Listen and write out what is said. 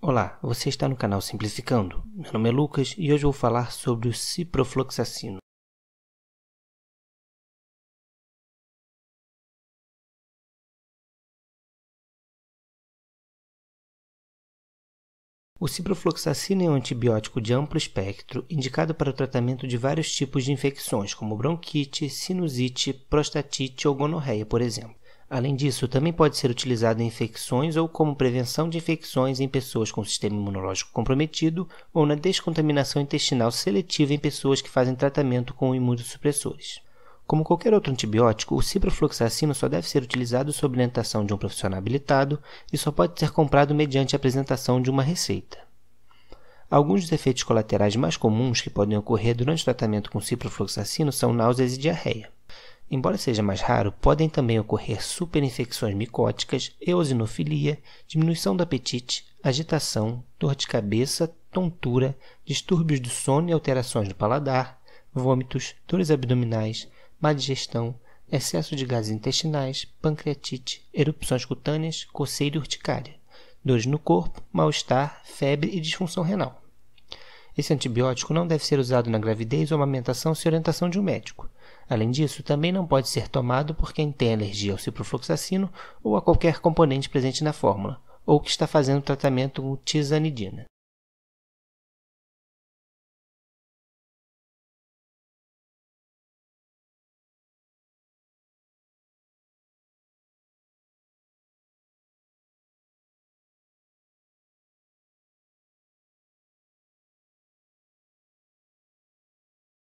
Olá, você está no canal Simplificando. Meu nome é Lucas e hoje vou falar sobre o ciprofloxacino. O ciprofloxacino é um antibiótico de amplo espectro indicado para o tratamento de vários tipos de infecções, como bronquite, sinusite, prostatite ou gonorreia, por exemplo. Além disso, também pode ser utilizado em infecções ou como prevenção de infecções em pessoas com sistema imunológico comprometido ou na descontaminação intestinal seletiva em pessoas que fazem tratamento com imunossupressores. Como qualquer outro antibiótico, o ciprofloxacino só deve ser utilizado sob orientação de um profissional habilitado e só pode ser comprado mediante a apresentação de uma receita. Alguns dos efeitos colaterais mais comuns que podem ocorrer durante o tratamento com ciprofloxacino são náuseas e diarreia. Embora seja mais raro, podem também ocorrer superinfecções micóticas, eosinofilia, diminuição do apetite, agitação, dor de cabeça, tontura, distúrbios do sono e alterações do paladar, vômitos, dores abdominais, má digestão, excesso de gases intestinais, pancreatite, erupções cutâneas, coceira e urticária, dores no corpo, mal-estar, febre e disfunção renal. Esse antibiótico não deve ser usado na gravidez ou amamentação sem orientação de um médico. Além disso, também não pode ser tomado por quem tem alergia ao ciprofloxacino ou a qualquer componente presente na fórmula, ou que está fazendo tratamento com tizanidina.